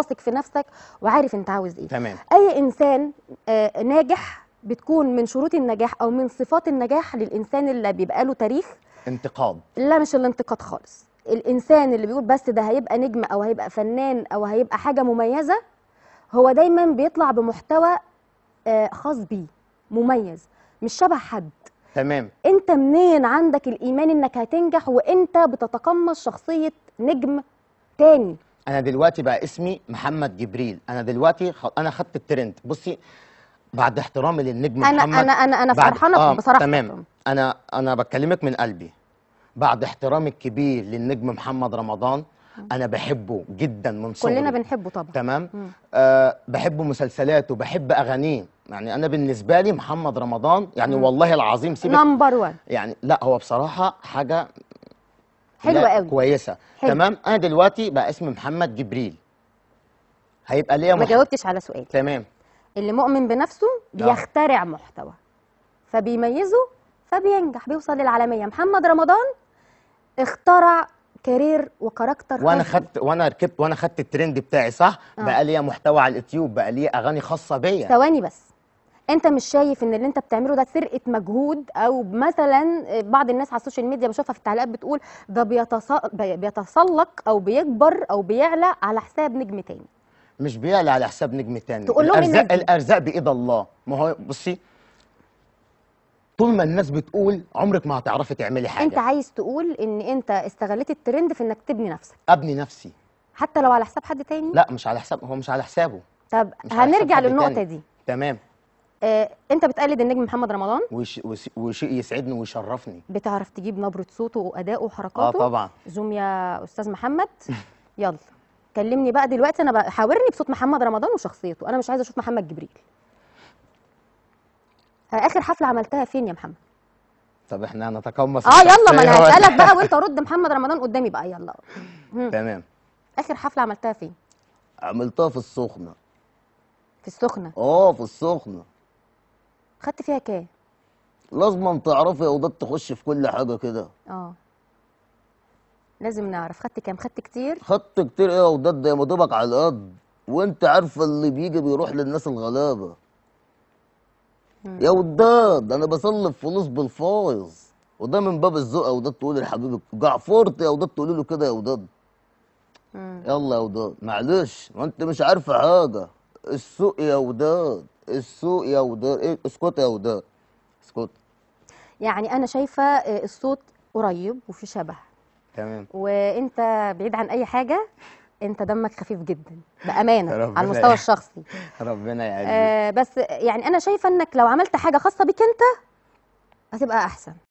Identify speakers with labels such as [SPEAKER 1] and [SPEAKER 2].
[SPEAKER 1] واثق في نفسك وعارف انت عاوز ايه تمام. اي انسان آه، ناجح بتكون من شروط النجاح او من صفات النجاح للانسان اللي بيبقى له تاريخ انتقاد لا مش الانتقاد خالص الانسان اللي بيقول بس ده هيبقى نجم او هيبقى فنان او هيبقى حاجه مميزه هو دايما بيطلع بمحتوى آه، خاص بيه مميز مش شبه حد تمام انت منين عندك الايمان انك هتنجح وانت بتتقمص شخصيه نجم تاني
[SPEAKER 2] انا دلوقتي بقى اسمي محمد جبريل انا دلوقتي خ... انا خدت الترند بصي بعد احترامي للنجم أنا محمد انا انا انا فرحانه آه بصراحه تمام انا انا بكلمك من قلبي بعد احترامي الكبير للنجم محمد رمضان انا بحبه جدا من صغري كلنا بنحبه طبعا تمام آه بحب مسلسلاته بحب اغانيه يعني انا بالنسبه لي محمد رمضان يعني مم. والله العظيم سيبك نمبر 1 يعني لا هو بصراحه حاجه حلوه قوي كويسه حلو. تمام انا دلوقتي بقى اسمي محمد جبريل هيبقى ليا ما جاوبتش على سؤال تمام
[SPEAKER 1] اللي مؤمن بنفسه آه. بيخترع محتوى فبيميزه فبينجح بيوصل للعالميه محمد رمضان اخترع كارير وكاركتر وانا خدت
[SPEAKER 2] وانا ركبت وانا خدت الترند بتاعي صح آه. بقى ليا محتوى على اليوتيوب بقى ليا اغاني خاصه بيا ثواني
[SPEAKER 1] بس انت مش شايف ان اللي انت بتعمله ده سرقه مجهود او مثلا بعض الناس على السوشيال ميديا بشوفها في التعليقات بتقول ده بيتسلق او بيكبر او بيعلى على حساب نجم تاني
[SPEAKER 2] مش بيعلى على حساب نجم تاني تقول لهم الارزاق, الأرزاق بايد الله ما هو بصي طول ما الناس بتقول عمرك ما هتعرفي تعملي حاجه انت
[SPEAKER 1] عايز تقول ان انت استغليت الترند في انك تبني نفسك
[SPEAKER 2] ابني نفسي
[SPEAKER 1] حتى لو على حساب حد تاني لا مش
[SPEAKER 2] على حساب هو مش على حسابه طب هنرجع للنقطه دي تمام
[SPEAKER 1] آه، انت بتقلد النجم محمد رمضان
[SPEAKER 2] وشيء وش... يسعدني ويشرفني
[SPEAKER 1] بتعرف تجيب نبره صوته وادائه وحركاته اه طبعا زوم يا استاذ محمد يلا كلمني بقى دلوقتي انا حاورني بصوت محمد رمضان وشخصيته انا مش عايزه اشوف محمد جبريل آه، اخر حفله عملتها فين يا محمد
[SPEAKER 2] طب احنا هنتقمص اه يلا ما انا هسالك بقى وانت
[SPEAKER 1] رد محمد رمضان قدامي بقى يلا تمام اخر حفله عملتها فين
[SPEAKER 3] عملتها في السخنه في السخنه اه في السخنه خدت فيها كام لازم تعرفي يا وداد تخش في كل حاجه كده اه
[SPEAKER 1] لازم نعرف خدت كام خدت كتير
[SPEAKER 3] خدت كتير ايه يا وداد يا مدوبك على القد وانت عارفه اللي بيجي بيروح للناس الغلابه يا وداد انا بسلف فلوس بالفايظ وده من باب الذوق يا وداد تقول لحبيبك جعفرت يا وداد تقولي له كده يا وداد يلا يا وداد معلش ما انت مش عارفه حاجه السوق يا وداد السوق يا ودار اسكت يا ودار اسكت
[SPEAKER 1] يعني انا شايفه آه، الصوت قريب وفي شبه تمام وانت بعيد عن اي حاجه انت دمك خفيف جدا بامانه على المستوى الشخصي
[SPEAKER 2] ربنا يعزك آه
[SPEAKER 1] بس يعني انا شايفه انك لو عملت حاجه خاصه بك انت هتبقى احسن